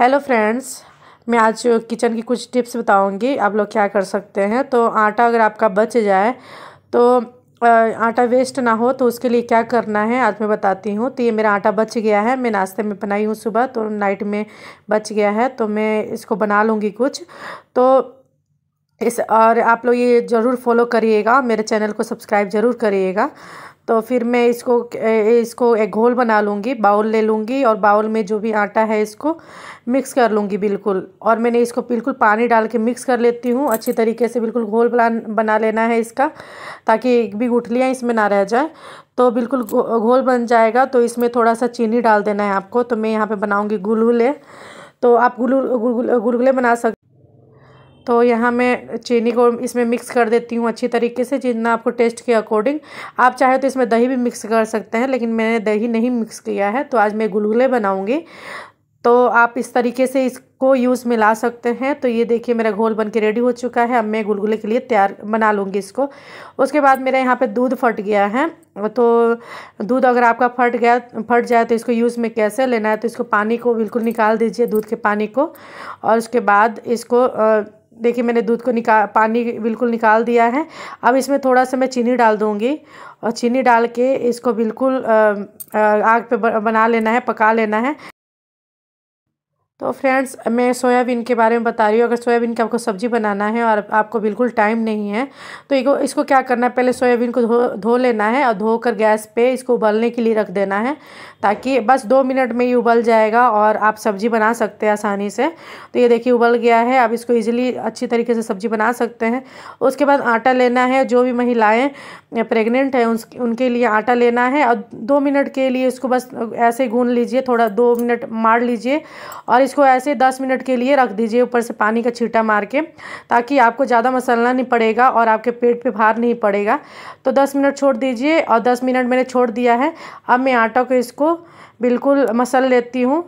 hello friends मैं आज kitchen की कुछ टिप्स बताऊंगी आप लोग क्या कर सकते हैं तो आटा अगर आपका बच जाए तो आटा वेस्ट ना हो तो उसके लिए क्या करना है आज मैं बताती हूँ तो ये मेरा आटा बच गया है मैं नाश्ते में बनाई हूँ सुबह तो नाइट में बच गया है तो मैं इसको बना लूँगी कुछ तो इस और आप लोग ये ज़रूर फॉलो करिएगा मेरे चैनल को सब्सक्राइब ज़रूर करिएगा तो फिर मैं इसको इसको एक घोल बना लूँगी बाउल ले लूँगी और बाउल में जो भी आटा है इसको मिक्स कर लूँगी बिल्कुल और मैंने इसको बिल्कुल पानी डाल के मिक्स कर लेती हूँ अच्छी तरीके से बिल्कुल घोल बना लेना है इसका ताकि एक भी गुठलियाँ इसमें ना रह जाए तो बिल्कुल घोल बन जाएगा तो इसमें थोड़ा सा चीनी डाल देना है आपको तो मैं यहाँ पर बनाऊँगी गुलगुले तो आप गुलगुले गुल, गुल, बना सक तो यहाँ मैं चीनी को इसमें मिक्स कर देती हूँ अच्छी तरीके से जितना आपको टेस्ट के अकॉर्डिंग आप चाहे तो इसमें दही भी मिक्स कर सकते हैं लेकिन मैंने दही नहीं मिक्स किया है तो आज मैं गुलगुले बनाऊँगी तो आप इस तरीके से इसको यूज़ में ला सकते हैं तो ये देखिए मेरा घोल बन के रेडी हो चुका है अब मैं गुलगुले के लिए तैयार बना लूँगी इसको उसके बाद मेरा यहाँ पे दूध फट गया है तो दूध अगर आपका फट गया फट जाए तो इसको यूज़ में कैसे लेना है तो इसको पानी को बिल्कुल निकाल दीजिए दूध के पानी को और उसके बाद इसको आ, देखिए मैंने दूध को निकाल पानी बिल्कुल निकाल दिया है अब इसमें थोड़ा सा मैं चीनी डाल दूँगी और चीनी डाल के इसको बिल्कुल आग पे बना लेना है पका लेना है तो फ्रेंड्स मैं सोयाबीन के बारे में बता रही हूँ अगर सोयाबीन की आपको सब्ज़ी बनाना है और आपको बिल्कुल टाइम नहीं है तो इसको इसको क्या करना है पहले सोयाबीन को धो धो लेना है और धोकर गैस पे इसको उबलने के लिए रख देना है ताकि बस दो मिनट में ही उबल जाएगा और आप सब्ज़ी बना सकते हैं आसानी से तो ये देखिए उबल गया है आप इसको ईजिली अच्छी तरीके से सब्ज़ी बना सकते हैं उसके बाद आटा लेना है जो भी महिलाएँ प्रेगनेंट हैं उनके लिए आटा लेना है और दो मिनट के लिए इसको बस ऐसे गून लीजिए थोड़ा दो मिनट मार लीजिए और इसको ऐसे दस मिनट के लिए रख दीजिए ऊपर से पानी का छीटा मार के ताकि आपको ज़्यादा मसलना नहीं पड़ेगा और आपके पेट पे भार नहीं पड़ेगा तो दस मिनट छोड़ दीजिए और दस मिनट मैंने छोड़ दिया है अब मैं आटा को इसको बिल्कुल मसल लेती हूँ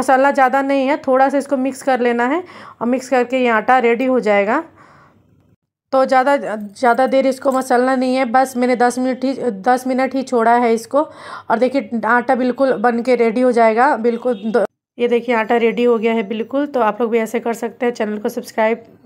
मसाला ज़्यादा नहीं है थोड़ा सा इसको मिक्स कर लेना है और मिक्स करके ये आटा रेडी हो जाएगा तो ज़्यादा ज़्यादा देर इसको मसलना नहीं है बस मैंने दस मिनट ही दस मिनट ही छोड़ा है इसको और देखिए आटा बिल्कुल बन के रेडी हो जाएगा बिल्कुल ये देखिए आटा रेडी हो गया है बिल्कुल तो आप लोग भी ऐसे कर सकते हैं चैनल को सब्सक्राइब